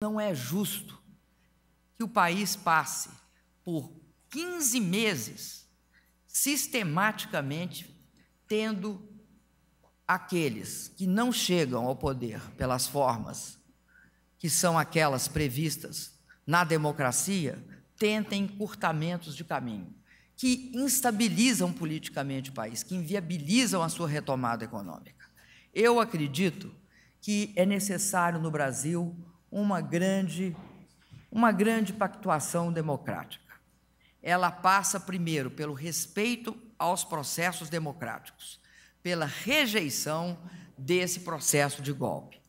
Não é justo que o país passe por 15 meses sistematicamente tendo aqueles que não chegam ao poder pelas formas que são aquelas previstas na democracia, tentem curtamentos de caminho que instabilizam politicamente o país, que inviabilizam a sua retomada econômica. Eu acredito que é necessário no Brasil uma grande, uma grande pactuação democrática. Ela passa, primeiro, pelo respeito aos processos democráticos, pela rejeição desse processo de golpe.